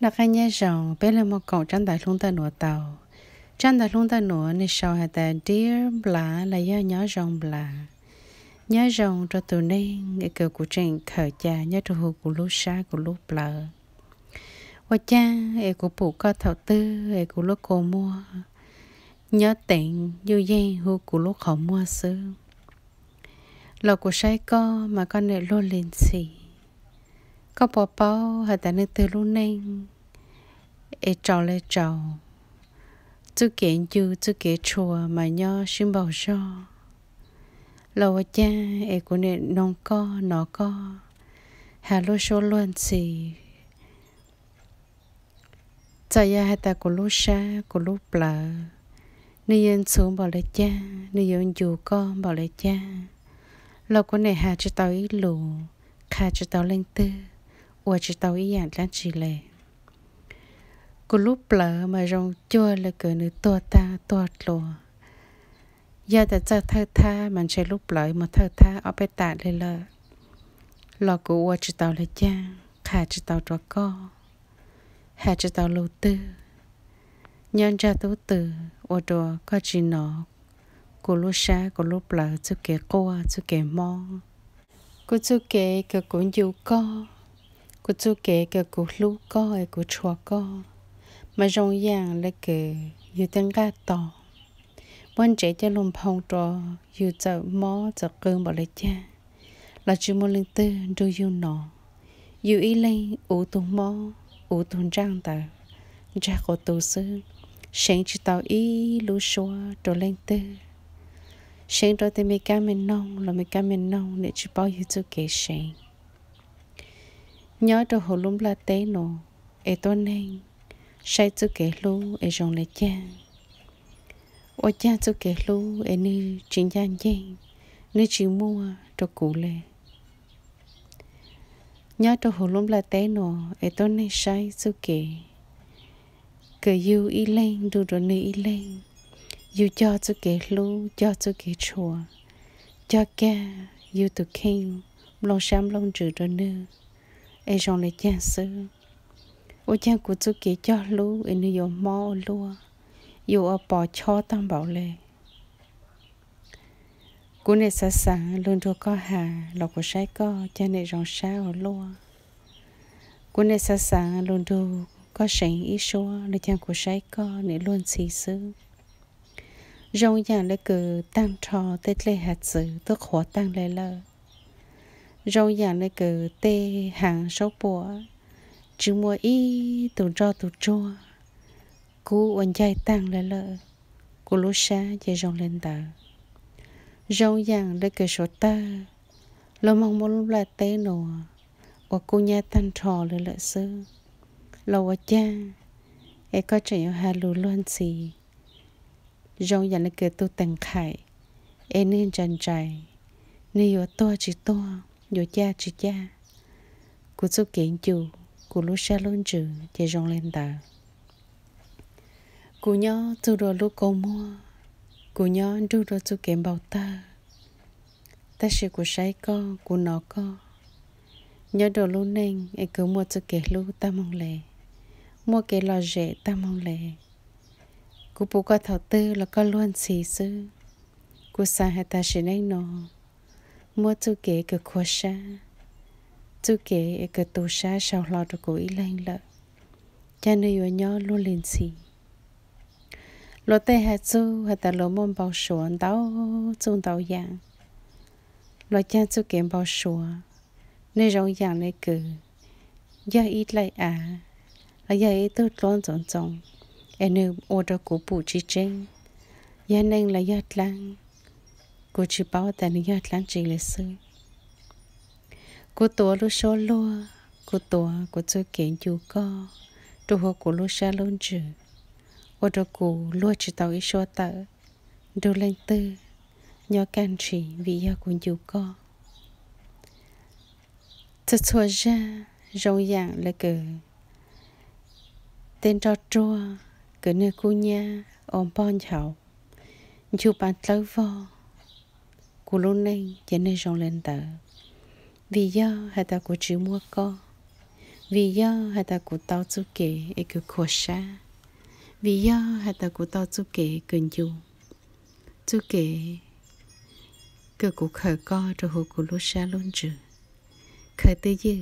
nó cái nhẹ rồng bé là một cậu chân đại lung ta nửa tàu chân đại lung ta nửa nên sau hai ta dear bla là do nhỏ rồng bla nhớ rồng cho tụi nên người cờ của trình khởi cha nhớ cho hồ của lúc xa của lúc bla và cha e của phụ co thảo tư e của lúc cô mua nhớ tỉnh dư dây hồ của lúc khó mua xưa lò của sai co mà con lại luôn lên xì có bỏ bỏ hả ta nên từ lúc này e trò lê trò chú kiện chú chú kế chùa mà nho xin bảo cho lâu cha e của nè non co nó co hà lô số luôn xì cho ya hả ta của lúc xa của lúc lợ nên yên xuống bảo lê cha nên yên dù con bảo lê cha lâu của nè hà cho tao ít lù khá cho tao lên tư chỉ tàu ý à, lệ, 我知道一样咱起来。cô lúc lỡ mà rong chua là cỡ nữ tua ta tua lùa giờ ta cho thơ tha mà chơi lúc lỡ mà thơ tha ở bên tạ lê lờ lò của ua chỉ tàu là cha khả chỉ tàu trò co hạ chỉ tàu lô tư nhân ra tố tử, ua đồ có chỉ nọ cô lúc xa cô lúc lỡ chú kể cô chú kể mong cô chú kể cơ cũng dù co cô chú kể cái cô lú có cái cô chua có mà giống yang là cái yêu tăng ga to bọn trẻ cho lòng phong trò yêu chợ mò chợ cơm bảo lấy cha là chú mua linh tư đu yêu nó, yêu ý lên ủ tùng mò ủ tùng trang tờ ra khổ tù sư sáng chỉ tàu ý lú xua đồ lên tư sáng rồi thì mình cảm ơn nông là mình cảm ơn nông để chú bảo yêu chú kể sáng nhớ cho hồ lũng là tế nổ e to nên say chú kể lu e rồng lệ cha ô cha chú kể lu e ni chuyện gian gian ni chuyện mua cho cụ lệ nhớ cho hồ lũng là tế nổ e to nên say chú kể cờ yêu y lên đu đồ nữ y lên yêu cho chú kể lu cho chú kể chùa cho ca yêu tụ kinh lòng sam lòng trừ đồ nữ ai rong lại chàng sư ô chàng của chú kia cho lú ai nữ yêu mò lúa yêu ở bỏ cho tam bảo lệ cú này sẵn sàng luôn cho có hà lọc của sai có cha này rong sao lúa cú này sẵn sàng luôn cho có sẵn ý số là chàng của sai có để luôn xì sư rong chàng đã cử tăng trò tết lê hạt sự tức khó tăng lê lơ rau dạng này cứ tê hàng rau bộ, chứ mua y tụ cho tụ cho, cú ổn chạy tăng lại lợ cú lúa xa chạy rong lên tờ rau dạng để cứ số ta lo mong muốn lúc lại tê nổ và cô nhà tan trò lại lợ sư lo và cha em có chuyện ở hà lù luôn gì rong dạng là cứ tu tầng khải em nên chân trải nếu to chỉ to nhớ cha chữ cha cô số kiện chủ cô lúa xa luôn chữ chạy rong lên tà cô nhớ chú rồi lúa cầu mua cô nhớ chú rồi chú kiện bảo ta ta sẽ cô say co cô nó co nhớ đồ lúa nên ấy cứ mua chú kiện lúa ta mong lệ mua cái lò rẻ ta mong lệ cô bố có thảo tư là có luôn xì sư cô xa hay ta sẽ nên nó mua tu kế cái khó xa tu kế cái tu xa sau lo được cố ý lên lợ cha nơi yếu nhỏ luôn lên xì lo tê hạt tu hạt ta lo mong bao xuống đau chung đau dạng lo cha tu kế bao xuống nơi rong dạng này cử giờ ít lại à là giờ ít tu luôn trọng trọng em nơi order của bù chi chênh giờ nên là giờ lang cô chỉ bảo ta ni hạt lan chỉ lịch sử cô tổ lu số lúa cô tổ cô chơi kiện chú co đồ hồ cô lu xa lôn chữ ô đồ cô lúa chỉ tàu ít số tờ đồ lên tư nhỏ can chỉ vì do cô chú co thật thua ra rong dạng là cờ tên cho chua cờ nơi cô nhà ôm bon chảo chú bán tlâu vò cú lúc này chỉ nên rong lên tờ vì do hai ta của chữ mua co vì do hai ta của tao chú kể e cứ khổ xa vì do hai ta của tao chú kể cần dù chú kể cứ cụ khởi co rồi hồ cụ lô xa luôn chữ khởi tới dư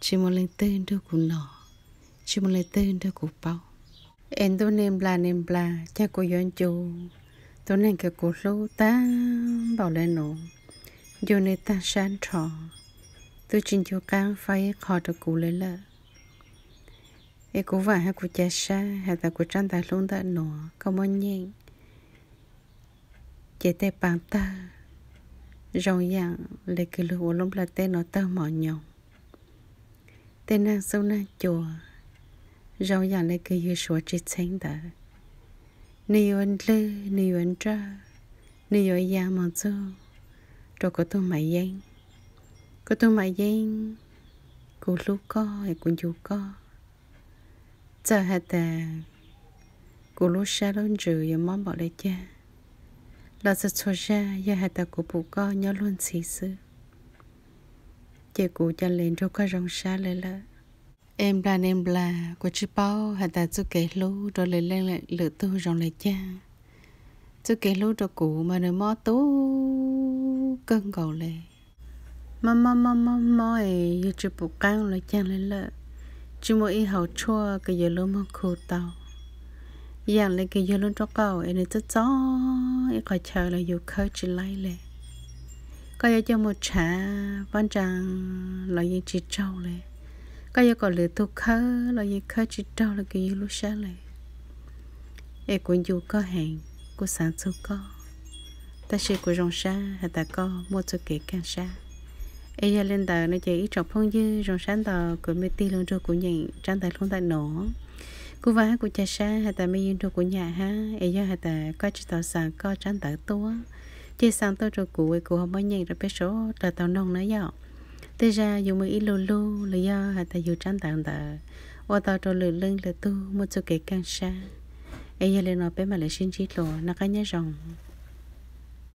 chỉ một lần tên đưa cụ nọ chỉ một lần tên đưa cụ bao em tôi nên là nên là cha cô yon chú tôi nay cái cổ lâu ta bảo lên nổ giờ này ta sáng trò tôi chỉ cho cam phải khó được cổ lên là e cổ vả hay cổ cha sa hay ta cổ trang ta luôn ta nổ không ơn nhiên chế tay bàn ta rồi dạng lấy cái lửa lông là tên nó tơ mỏ nhộng tên nàng sâu na chùa rồi dạng lấy cái dưa sủa chỉ tránh ta ni yuan lư ni yuan trơ ni yuan ya mà chú rồi có tôi mày danh có tôi mày danh cô lúc có hay cô chú có giờ hả ta cô lúc xa luôn rửa giờ món bỏ lại cha là sẽ cho ra giờ hả ta cô bố có nhớ luôn xì xứ chị cô cho lên rồi có rong xa lại là em là em là của chị bao hay ta chú kể lú rồi lại lên lại lửa tu rồi lấy cha chú kể lú rồi cũ mà nó mò tu cân cầu lệ mà mà mà mà mà ấy giờ chú bộ căng lại cha lấy lợ chú mỗi y hậu chua cái giờ lú mà khô tàu dạng lại cái giờ lú cho cầu em nó chết gió ấy khỏi chờ là dù khơi chỉ lấy lệ coi cho một trả văn trang lại gì chỉ trâu lệ ก็ยังก็เลยทุกข์เรายังเคยจุดเจ้าเราก็ยังรู้ชัดเลยเอ้กูอยู่ก็เห็นกูสารสุก็แต่เชื่อกูร้องชาแต่ก็มัวจะเก๋กันชาเอ้ยเล่นแต่ในใจอีจอบพงยื้อร้องชาแต่กูไม่ตีลงดูกูยังจันแต่ลงแต่หนอกูว่ากูจะชาแต่ไม่ยืนดูกูหยาฮะเอ้ยแต่ก็จะต่อสารก็จันแต่ตัว chỉ sang tôi rồi cũ ấy cũng không bao nhiêu rồi biết số là tao nông nữa nhau thế ra dù mấy ít lô lô là do hạt ta dù trắng tàng tờ ô tao cho lửa lưng là tu một số cái càng xa ấy giờ lên nó bé mà lại xin chít lô nó cái nhớ rằng